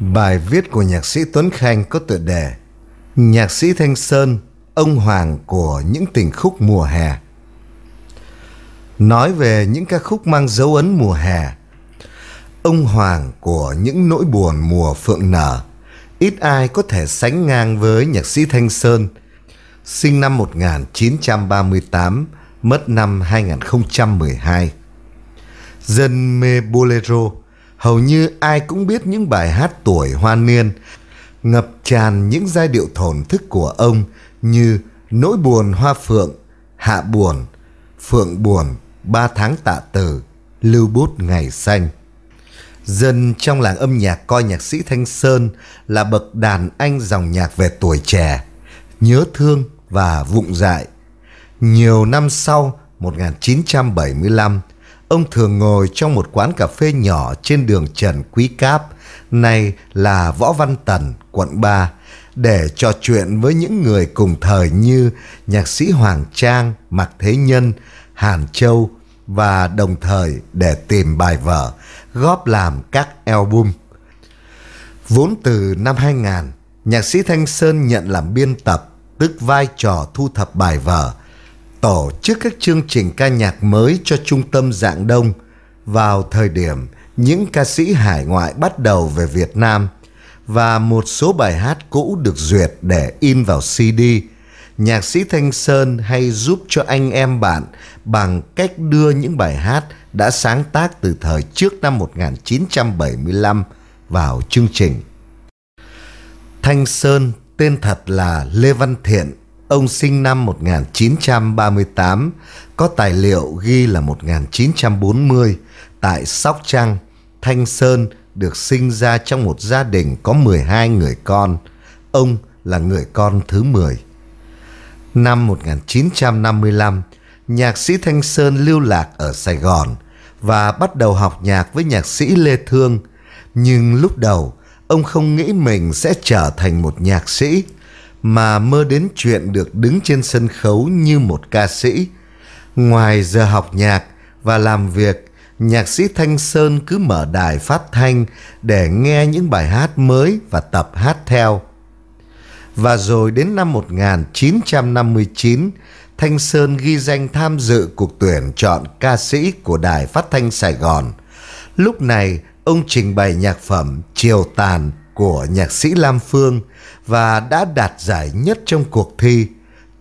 Bài viết của nhạc sĩ Tuấn Khanh có tựa đề Nhạc sĩ Thanh Sơn, ông hoàng của những tình khúc mùa hè. Nói về những ca khúc mang dấu ấn mùa hè, ông hoàng của những nỗi buồn mùa phượng nở, ít ai có thể sánh ngang với nhạc sĩ Thanh Sơn, sinh năm 1938, mất năm 2012. Dân mê bolero hầu như ai cũng biết những bài hát tuổi hoa niên, ngập tràn những giai điệu thổn thức của ông như Nỗi buồn hoa phượng, Hạ buồn, Phượng buồn, Ba tháng tạ tử, Lưu bút ngày xanh. Dân trong làng âm nhạc coi nhạc sĩ Thanh Sơn là bậc đàn anh dòng nhạc về tuổi trẻ, nhớ thương và vụng dại. Nhiều năm sau, 1975, ông thường ngồi trong một quán cà phê nhỏ trên đường Trần Quý Cáp, nay là Võ Văn Tần, quận 3, để trò chuyện với những người cùng thời như nhạc sĩ Hoàng Trang, Mạc Thế Nhân, Hàn Châu và đồng thời để tìm bài vở góp làm các album. Vốn từ năm 2000, nhạc sĩ Thanh Sơn nhận làm biên tập, tức vai trò thu thập bài vở, tổ chức các chương trình ca nhạc mới cho trung tâm dạng đông vào thời điểm những ca sĩ hải ngoại bắt đầu về Việt Nam và một số bài hát cũ được duyệt để in vào CD. Nhạc sĩ Thanh Sơn hay giúp cho anh em bạn bằng cách đưa những bài hát đã sáng tác từ thời trước năm 1975 vào chương trình. Thanh Sơn tên thật là Lê Văn Thiện Ông sinh năm 1938, có tài liệu ghi là 1940 tại Sóc Trăng, Thanh Sơn được sinh ra trong một gia đình có 12 người con. Ông là người con thứ 10. Năm 1955, nhạc sĩ Thanh Sơn lưu lạc ở Sài Gòn và bắt đầu học nhạc với nhạc sĩ Lê Thương. Nhưng lúc đầu, ông không nghĩ mình sẽ trở thành một nhạc sĩ mà mơ đến chuyện được đứng trên sân khấu như một ca sĩ. Ngoài giờ học nhạc và làm việc, nhạc sĩ Thanh Sơn cứ mở đài phát thanh để nghe những bài hát mới và tập hát theo. Và rồi đến năm 1959, Thanh Sơn ghi danh tham dự cuộc tuyển chọn ca sĩ của Đài Phát thanh Sài Gòn. Lúc này, ông trình bày nhạc phẩm Chiều Tàn của nhạc sĩ Lam Phương và đã đạt giải nhất trong cuộc thi.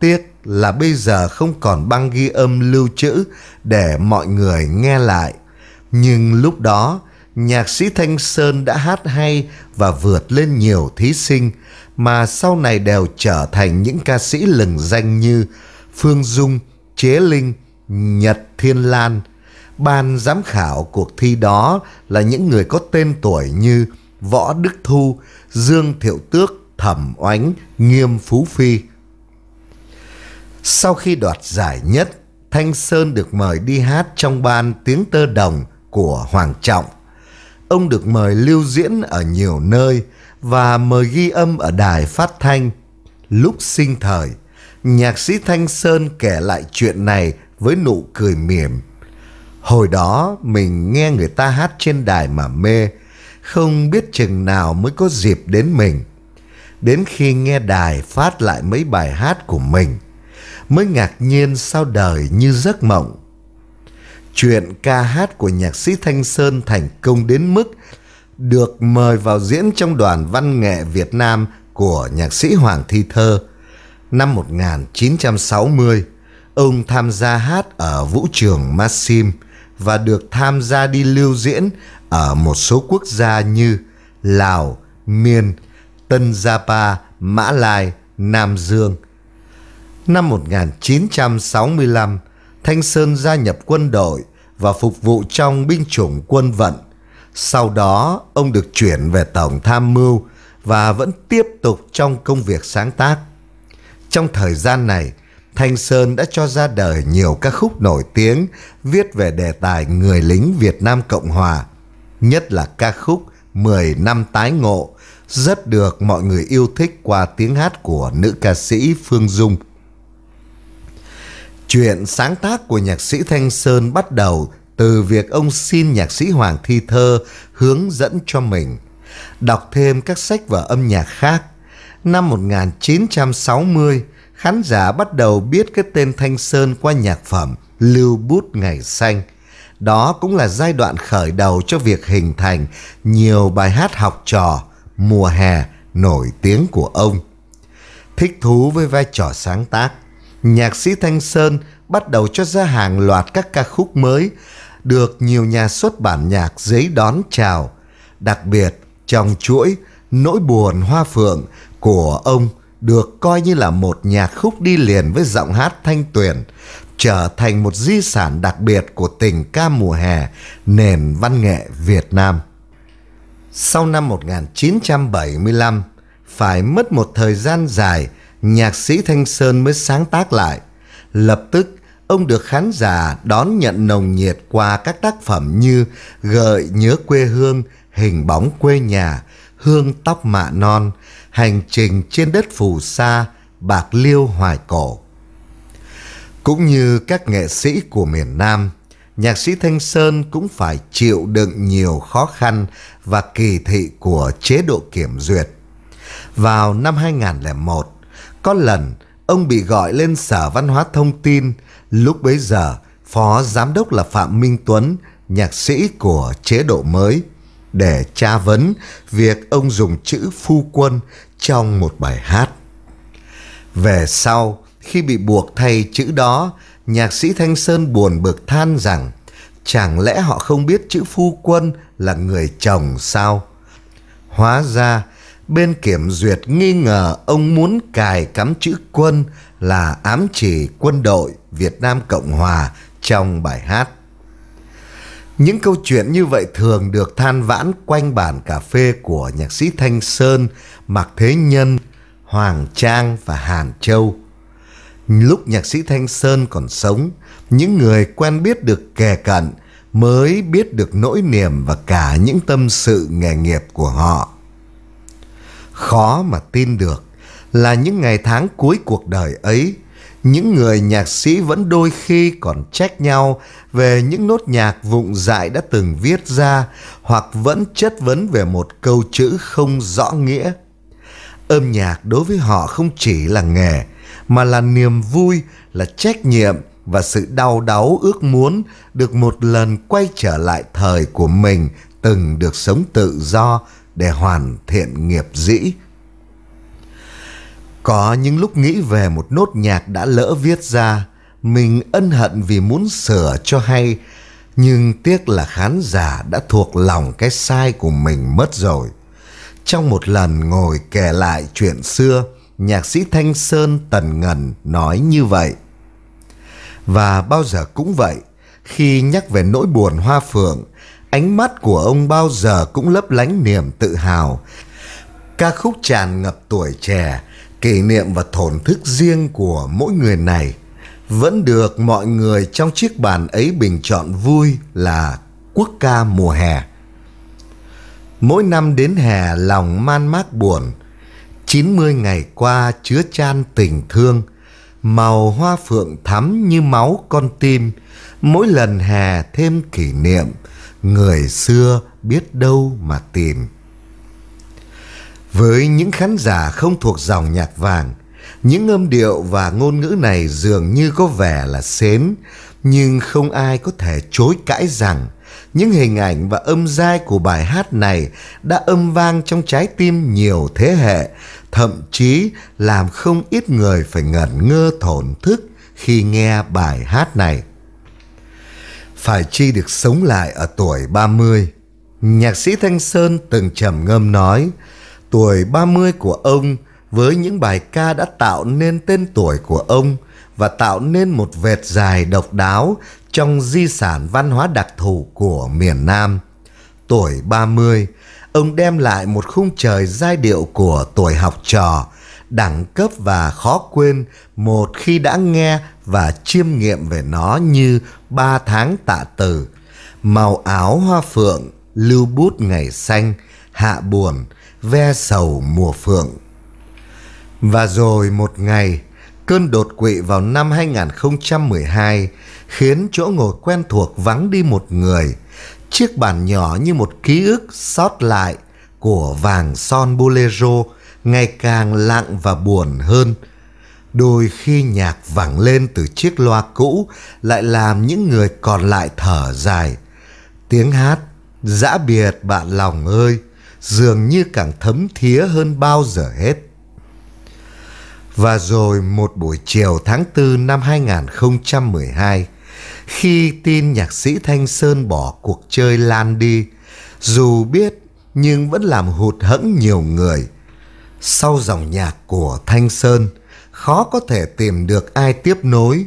Tiếc là bây giờ không còn băng ghi âm lưu trữ để mọi người nghe lại. Nhưng lúc đó, nhạc sĩ Thanh Sơn đã hát hay và vượt lên nhiều thí sinh mà sau này đều trở thành những ca sĩ lừng danh như Phương Dung, Chế Linh, Nhật Thiên Lan. Ban giám khảo cuộc thi đó là những người có tên tuổi như Võ Đức Thu, Dương Thiệu Tước, Thẩm Oánh, Nghiêm Phú Phi. Sau khi đoạt giải nhất, Thanh Sơn được mời đi hát trong ban tiếng tơ đồng của Hoàng Trọng. Ông được mời lưu diễn ở nhiều nơi và mời ghi âm ở đài phát thanh. Lúc sinh thời, nhạc sĩ Thanh Sơn kể lại chuyện này với nụ cười mỉm. Hồi đó mình nghe người ta hát trên đài mà mê, không biết chừng nào mới có dịp đến mình. Đến khi nghe đài phát lại mấy bài hát của mình, mới ngạc nhiên sao đời như giấc mộng. Chuyện ca hát của nhạc sĩ Thanh Sơn thành công đến mức được mời vào diễn trong đoàn văn nghệ Việt Nam của nhạc sĩ Hoàng Thi Thơ. Năm 1960, ông tham gia hát ở vũ trường Maxim và được tham gia đi lưu diễn ở một số quốc gia như Lào, Miên, Tân Gia Pa, Mã Lai, Nam Dương. Năm 1965, Thanh Sơn gia nhập quân đội và phục vụ trong binh chủng quân vận. Sau đó, ông được chuyển về Tổng Tham mưu và vẫn tiếp tục trong công việc sáng tác. Trong thời gian này, Thanh Sơn đã cho ra đời nhiều các khúc nổi tiếng viết về đề tài người lính Việt Nam Cộng Hòa – nhất là ca khúc 10 năm tái ngộ, rất được mọi người yêu thích qua tiếng hát của nữ ca sĩ Phương Dung. Chuyện sáng tác của nhạc sĩ Thanh Sơn bắt đầu từ việc ông xin nhạc sĩ Hoàng Thi Thơ hướng dẫn cho mình, đọc thêm các sách và âm nhạc khác. Năm 1960, khán giả bắt đầu biết cái tên Thanh Sơn qua nhạc phẩm Lưu Bút Ngày Xanh đó cũng là giai đoạn khởi đầu cho việc hình thành nhiều bài hát học trò mùa hè nổi tiếng của ông. Thích thú với vai trò sáng tác, nhạc sĩ Thanh Sơn bắt đầu cho ra hàng loạt các ca khúc mới được nhiều nhà xuất bản nhạc giấy đón chào, đặc biệt trong chuỗi Nỗi buồn hoa phượng của ông được coi như là một nhạc khúc đi liền với giọng hát thanh tuyển trở thành một di sản đặc biệt của tình ca mùa hè nền văn nghệ Việt Nam. Sau năm 1975, phải mất một thời gian dài, nhạc sĩ Thanh Sơn mới sáng tác lại. Lập tức, ông được khán giả đón nhận nồng nhiệt qua các tác phẩm như Gợi nhớ quê hương, Hình bóng quê nhà, Hương tóc mạ non, Hành trình trên đất phù sa, Bạc liêu hoài cổ. Cũng như các nghệ sĩ của miền Nam, nhạc sĩ Thanh Sơn cũng phải chịu đựng nhiều khó khăn và kỳ thị của chế độ kiểm duyệt. Vào năm 2001, có lần ông bị gọi lên Sở Văn hóa Thông tin, lúc bấy giờ Phó Giám đốc là Phạm Minh Tuấn, nhạc sĩ của chế độ mới, để tra vấn việc ông dùng chữ phu quân trong một bài hát. Về sau, khi bị buộc thay chữ đó, nhạc sĩ Thanh Sơn buồn bực than rằng chẳng lẽ họ không biết chữ phu quân là người chồng sao? Hóa ra, bên kiểm duyệt nghi ngờ ông muốn cài cắm chữ quân là ám chỉ quân đội Việt Nam Cộng Hòa trong bài hát. Những câu chuyện như vậy thường được than vãn quanh bàn cà phê của nhạc sĩ Thanh Sơn, Mạc Thế Nhân, Hoàng Trang và Hàn Châu. Lúc nhạc sĩ Thanh Sơn còn sống, những người quen biết được kè cận mới biết được nỗi niềm và cả những tâm sự nghề nghiệp của họ. Khó mà tin được là những ngày tháng cuối cuộc đời ấy, những người nhạc sĩ vẫn đôi khi còn trách nhau về những nốt nhạc vụng dại đã từng viết ra hoặc vẫn chất vấn về một câu chữ không rõ nghĩa. Âm nhạc đối với họ không chỉ là nghề mà là niềm vui, là trách nhiệm và sự đau đáu ước muốn được một lần quay trở lại thời của mình từng được sống tự do để hoàn thiện nghiệp dĩ. Có những lúc nghĩ về một nốt nhạc đã lỡ viết ra, mình ân hận vì muốn sửa cho hay, nhưng tiếc là khán giả đã thuộc lòng cái sai của mình mất rồi. Trong một lần ngồi kể lại chuyện xưa, nhạc sĩ Thanh Sơn Tần Ngần nói như vậy. Và bao giờ cũng vậy, khi nhắc về nỗi buồn hoa phượng, ánh mắt của ông bao giờ cũng lấp lánh niềm tự hào. Ca khúc tràn ngập tuổi trẻ, kỷ niệm và thổn thức riêng của mỗi người này vẫn được mọi người trong chiếc bàn ấy bình chọn vui là quốc ca mùa hè. Mỗi năm đến hè lòng man mác buồn, 90 ngày qua chứa chan tình thương, màu hoa phượng thắm như máu con tim, mỗi lần hè thêm kỷ niệm, người xưa biết đâu mà tìm. Với những khán giả không thuộc dòng nhạc vàng, những âm điệu và ngôn ngữ này dường như có vẻ là xến, nhưng không ai có thể chối cãi rằng những hình ảnh và âm giai của bài hát này đã âm vang trong trái tim nhiều thế hệ thậm chí làm không ít người phải ngẩn ngơ thổn thức khi nghe bài hát này. Phải chi được sống lại ở tuổi 30. Nhạc sĩ Thanh Sơn từng trầm ngâm nói, tuổi 30 của ông với những bài ca đã tạo nên tên tuổi của ông và tạo nên một vệt dài độc đáo trong di sản văn hóa đặc thù của miền Nam. Tuổi 30 ông đem lại một khung trời giai điệu của tuổi học trò, đẳng cấp và khó quên một khi đã nghe và chiêm nghiệm về nó như ba tháng tạ từ, màu áo hoa phượng, lưu bút ngày xanh, hạ buồn, ve sầu mùa phượng. Và rồi một ngày, cơn đột quỵ vào năm 2012 khiến chỗ ngồi quen thuộc vắng đi một người – chiếc bàn nhỏ như một ký ức sót lại của vàng son bolero ngày càng lặng và buồn hơn. Đôi khi nhạc vẳng lên từ chiếc loa cũ lại làm những người còn lại thở dài. Tiếng hát, dã biệt bạn lòng ơi, dường như càng thấm thía hơn bao giờ hết. Và rồi một buổi chiều tháng 4 năm 2012, khi tin nhạc sĩ Thanh Sơn bỏ cuộc chơi lan đi, dù biết nhưng vẫn làm hụt hẫng nhiều người. Sau dòng nhạc của Thanh Sơn, khó có thể tìm được ai tiếp nối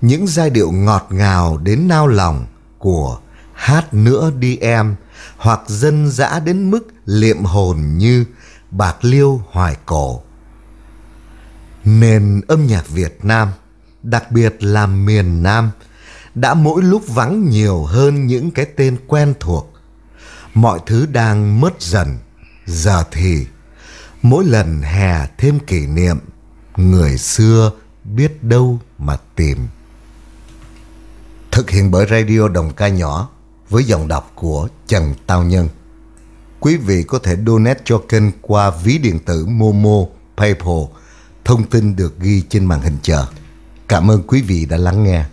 những giai điệu ngọt ngào đến nao lòng của Hát nữa đi em hoặc dân dã đến mức liệm hồn như Bạc Liêu Hoài Cổ. Nền âm nhạc Việt Nam, đặc biệt là miền Nam, đã mỗi lúc vắng nhiều hơn những cái tên quen thuộc. Mọi thứ đang mất dần, giờ thì mỗi lần hè thêm kỷ niệm, người xưa biết đâu mà tìm. Thực hiện bởi Radio Đồng Ca Nhỏ với dòng đọc của Trần Tao Nhân. Quý vị có thể donate cho kênh qua ví điện tử Momo, PayPal. Thông tin được ghi trên màn hình chờ. Cảm ơn quý vị đã lắng nghe.